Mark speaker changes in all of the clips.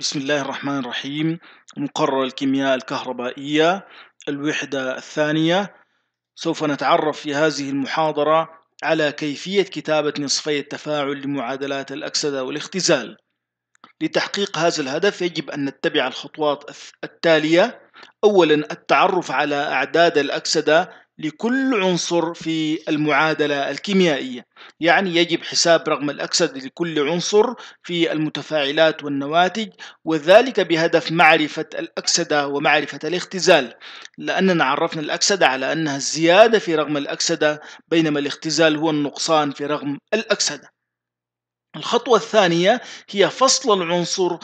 Speaker 1: بسم الله الرحمن الرحيم مقرر الكيمياء الكهربائية الوحدة الثانية سوف نتعرف في هذه المحاضرة على كيفية كتابة نصفي التفاعل لمعادلات الأكسدة والاختزال لتحقيق هذا الهدف يجب أن نتبع الخطوات التالية أولا التعرف على أعداد الأكسدة لكل عنصر في المعادلة الكيميائية يعني يجب حساب رقم الأكسد لكل عنصر في المتفاعلات والنواتج وذلك بهدف معرفة الأكسدة ومعرفة الاختزال لأننا عرفنا الأكسدة على أنها الزيادة في رقم الأكسدة بينما الاختزال هو النقصان في رقم الأكسدة الخطوة الثانية هي فصل العنصر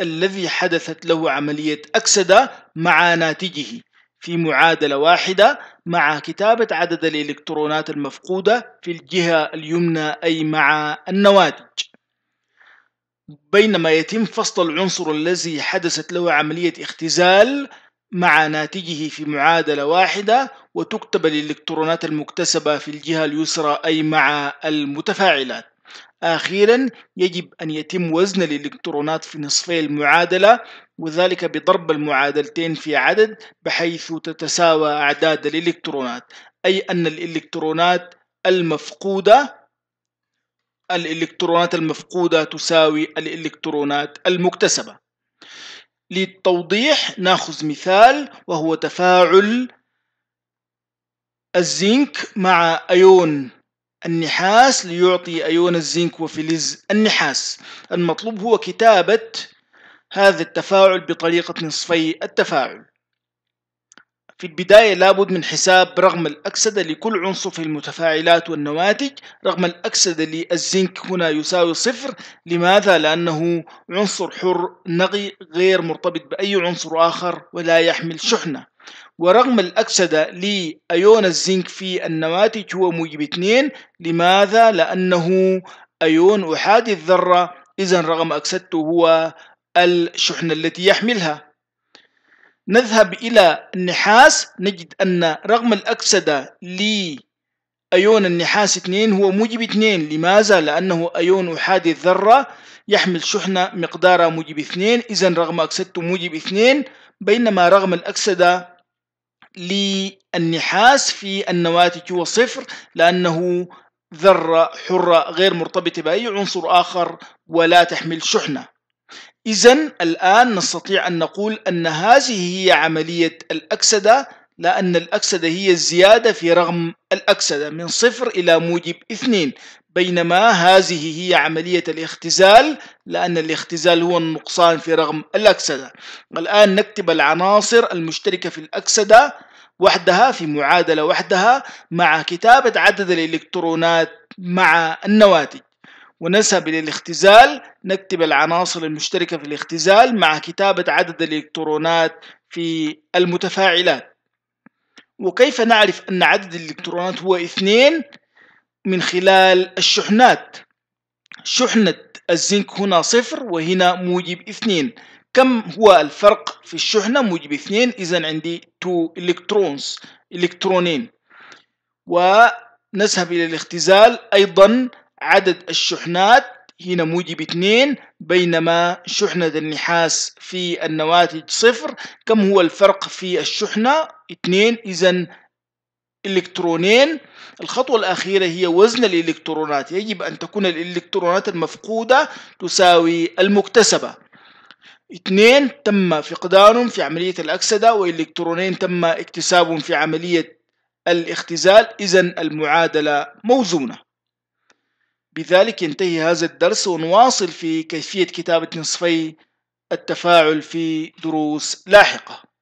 Speaker 1: الذي حدثت له عملية أكسدة مع ناتجه في معادلة واحدة مع كتابة عدد الإلكترونات المفقودة في الجهة اليمنى أي مع النواتج بينما يتم فصل العنصر الذي حدثت له عملية اختزال مع ناتجه في معادلة واحدة وتكتب الإلكترونات المكتسبة في الجهة اليسرى أي مع المتفاعلات أخيرا يجب أن يتم وزن الإلكترونات في نصفي المعادلة وذلك بضرب المعادلتين في عدد بحيث تتساوى أعداد الإلكترونات أي أن الإلكترونات المفقودة الإلكترونات المفقودة تساوي الإلكترونات المكتسبة للتوضيح ناخذ مثال وهو تفاعل الزنك مع أيون النحاس ليعطي أيون الزنك وفلز النحاس المطلوب هو كتابة هذا التفاعل بطريقة نصفي التفاعل في البداية لابد من حساب رغم الأكسدة لكل عنصر في المتفاعلات والنواتج رغم الأكسدة للزنك هنا يساوي صفر لماذا؟ لأنه عنصر حر نقي غير مرتبط بأي عنصر آخر ولا يحمل شحنة ورغم الأكسدة لأيون الزنك في النواتج هو موجب 2 لماذا؟ لأنه أيون أحادي الذرة إذا رغم أكسدته هو الشحنة التي يحملها نذهب إلى النحاس نجد أن رغم الأكسدة لأيون النحاس 2 هو موجب 2 لماذا؟ لأنه أيون أحادي الذرة يحمل شحنة مقدارها موجب 2 إذا رغم أكسدته موجب 2 بينما رغم الأكسدة للنحاس في النواتج هو صفر لأنه ذرة حرة غير مرتبطة بأي عنصر آخر ولا تحمل شحنة إذا الآن نستطيع أن نقول أن هذه هي عملية الأكسدة لأن الأكسدة هي الزيادة في رغم الأكسدة من صفر إلى موجب اثنين بينما هذه هي عملية الاختزال لأن الاختزال هو النقصان في رغم الأكسدة الآن نكتب العناصر المشتركة في الأكسدة وحدها في معادلة وحدها مع كتابة عدد الإلكترونات مع النواتج ونسب للاختزال نكتب العناصر المشتركة في الاختزال مع كتابة عدد الإلكترونات في المتفاعلات وكيف نعرف أن عدد الإلكترونات هو اثنين من خلال الشحنات شحنة الزنك هنا صفر وهنا موجب اثنين كم هو الفرق في الشحنة موجب اثنين إذا عندي 2 إلكترونز إلكترونين ونذهب إلى الاختزال أيضا عدد الشحنات هنا موجب اثنين بينما شحنة النحاس في النواتج صفر كم هو الفرق في الشحنة اثنين إذا إلكترونين الخطوة الأخيرة هي وزن الإلكترونات يجب أن تكون الإلكترونات المفقودة تساوي المكتسبة اثنين تم فقدانهم في عملية الأكسدة وإلكترونين تم اكتسابهم في عملية الاختزال إذا المعادلة موزونة بذلك ينتهي هذا الدرس ونواصل في كيفية كتابة نصفي التفاعل في دروس لاحقة